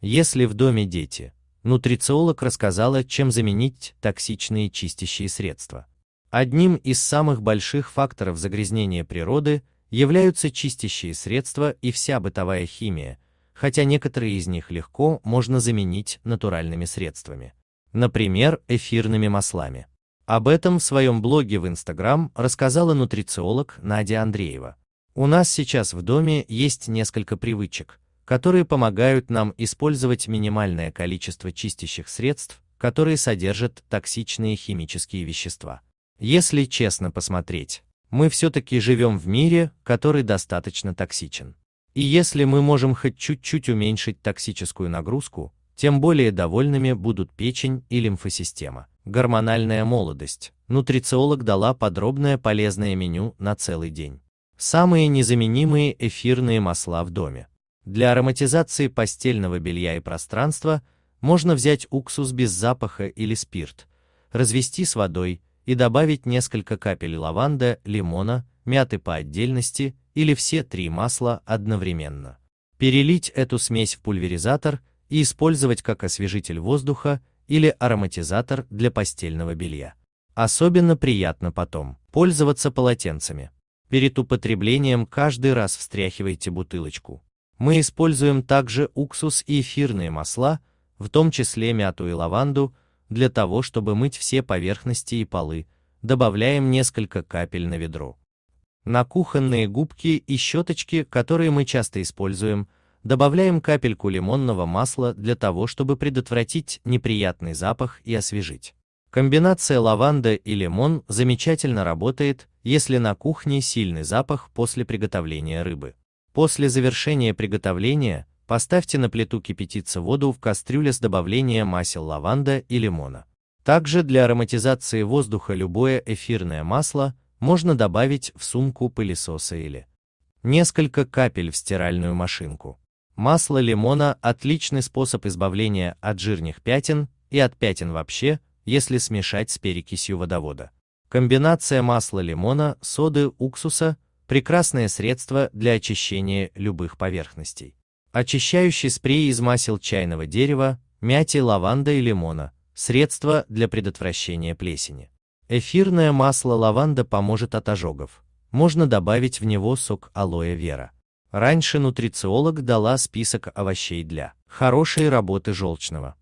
Если в доме дети, нутрициолог рассказала, чем заменить токсичные чистящие средства. Одним из самых больших факторов загрязнения природы являются чистящие средства и вся бытовая химия, хотя некоторые из них легко можно заменить натуральными средствами, например, эфирными маслами. Об этом в своем блоге в Инстаграм рассказала нутрициолог Надя Андреева. У нас сейчас в доме есть несколько привычек, которые помогают нам использовать минимальное количество чистящих средств, которые содержат токсичные химические вещества. Если честно посмотреть, мы все-таки живем в мире, который достаточно токсичен. И если мы можем хоть чуть-чуть уменьшить токсическую нагрузку, тем более довольными будут печень и лимфосистема. Гормональная молодость. Нутрициолог дала подробное полезное меню на целый день. Самые незаменимые эфирные масла в доме. Для ароматизации постельного белья и пространства можно взять уксус без запаха или спирт, развести с водой и добавить несколько капель лаванды, лимона, мяты по отдельности или все три масла одновременно. Перелить эту смесь в пульверизатор и использовать как освежитель воздуха или ароматизатор для постельного белья. Особенно приятно потом пользоваться полотенцами. Перед употреблением каждый раз встряхивайте бутылочку. Мы используем также уксус и эфирные масла, в том числе мяту и лаванду, для того, чтобы мыть все поверхности и полы, добавляем несколько капель на ведро. На кухонные губки и щеточки, которые мы часто используем, добавляем капельку лимонного масла для того, чтобы предотвратить неприятный запах и освежить. Комбинация лаванда и лимон замечательно работает, если на кухне сильный запах после приготовления рыбы. После завершения приготовления поставьте на плиту кипятиться воду в кастрюле с добавлением масел лаванда и лимона. Также для ароматизации воздуха любое эфирное масло можно добавить в сумку пылесоса или несколько капель в стиральную машинку. Масло лимона – отличный способ избавления от жирных пятен и от пятен вообще, если смешать с перекисью водовода. Комбинация масла лимона, соды, уксуса – прекрасное средство для очищения любых поверхностей. Очищающий спрей из масел чайного дерева, мяти, лаванда и лимона, средство для предотвращения плесени. Эфирное масло лаванда поможет от ожогов. Можно добавить в него сок алоэ вера. Раньше нутрициолог дала список овощей для хорошей работы желчного